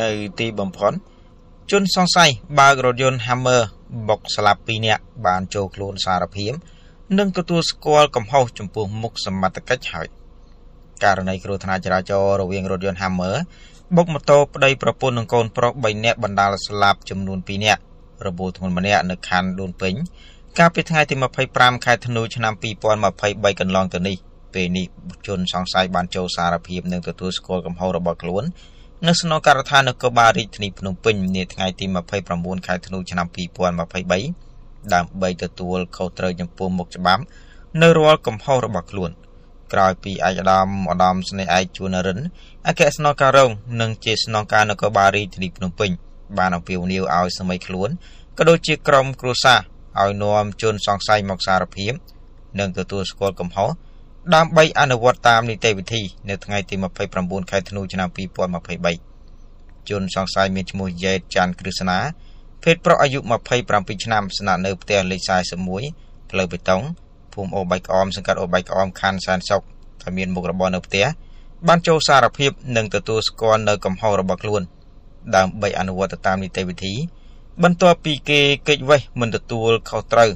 នៅទីបំផុតជនសង្ស័យបើករថយន្ត Hammer បុកស្លាប់2នាក់បានចូលខ្លួនសារភាពនិងទទួលស្គាល់កំហុសចំពោះមុខសមត្ថកិច្ចហើយ ករណីគ្រោះថ្នាក់ចរាចរណ៍រវាងរថយន្ត Hammer បុកម៉ូតូប្តីប្រពន្ធនិងកូនប្រុស3នាក់បណ្ដាលស្លាប់ចំនួន2នាក់របួសធ្ងន់ម្នាក់នៅខណ្ឌដូនពេញកាលពីថ្ងៃទី25ខែធ្នូឆ្នាំ2023កន្លងទៅនេះពេលនេះជនសង្ស័យបានចូលសារភាពនិងទទួលស្គាល់កំហុសរបស់ខ្លួននៅស្នងការដ្ឋាននគរបាលរាជធានីភ្នំពេញនាថ្ងៃទី29ខែធ្នូឆ្នាំ2023ដើម្បីទទួលខុសត្រូវចំពោះមុខច្បាប់នៅរាល់កំហុសរបស់ខ្លួន ក្រោយពីឯកឧត្តមឧត្តមស្នេហ៍ឯកជួនរិនអគ្គស្នងការរងនិងជាស្នងការនគរបាលរាជធានីភ្នំពេញបានអំពាវនាវឲ្យសមីខ្លួនក៏ដូចជាក្រុមគ្រួសារឲ្យនាំជនសង្ស័យមកសារភាពនិងទទួល ស្គាល់កំហុសដើម្បីអនុវត្តតាមនីតិវិធី នៅថ្ងៃទី29ខែធ្នូឆ្នាំ2023ជនសង្ស័យមានឈ្មោះយ៉េតច័ន្ទគ្រឹស្ណាភេទប្រុសអាយុ27ឆ្នាំ ស្នាក់នៅផ្ទះលេខ41ផ្លូវបេតុងភូមិអូបៃក្អមសង្កាត់អូបៃក្អមខណ្ឌសែនសុខដែលមានមុខរបរនៅផ្ទះបានចូលសារភាពនិងទទួលស្គាល់នៅកំហុសរបស់ខ្លួនដើម្បីអនុវត្តតាមនីតិវិធី បន្ទាប់ពីគេកិច្ចវេះមិនទទួលខុសត្រូវ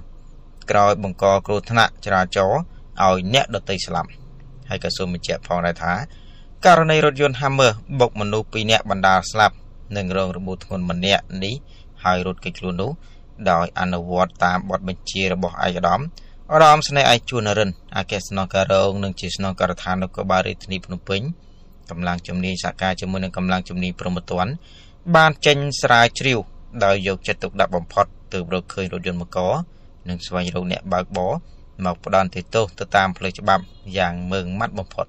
ក្រោយបង្កគ្រោះថ្នាក់ចរាចរណ៍ឲ្យអ្នកដតីស្លាប់ហើយក៏សូមបញ្ជាក់ផងដែរថាករណីរថយន្ត Hummer បុកមនុស្ស2នាក់បណ្ដាលស្លាប់និងរងរបួសធ្ងន់ម្នាក់នេះហើយរត់គេចខ្លួននោះដោយអនុវត្តតាមបទបញ្ជារបស់ឯកឧត្តមឧត្តមស្នេហ៍ឯកជួនរិនអគ្គស្នងការរងនិងជាស្នងការដ្ឋាននគរបាលរាជធានីភ្នំពេញកម្លាំងជំនាញសហការជាមួយនឹងកម្លាំងជំនាញប្រមត្តនបានចេញ ស្រាវជ្រាវដោយយកចិត្តទុកដាក់បំផុតទើបរកឃើញរថយន្តមកកនិងស្វែងរកអ្នកបើកបរមកផ្ដន្ទាទោសទៅតាមផ្លូវច្បាប់យ៉ាងមើងម៉ាត់បំផុត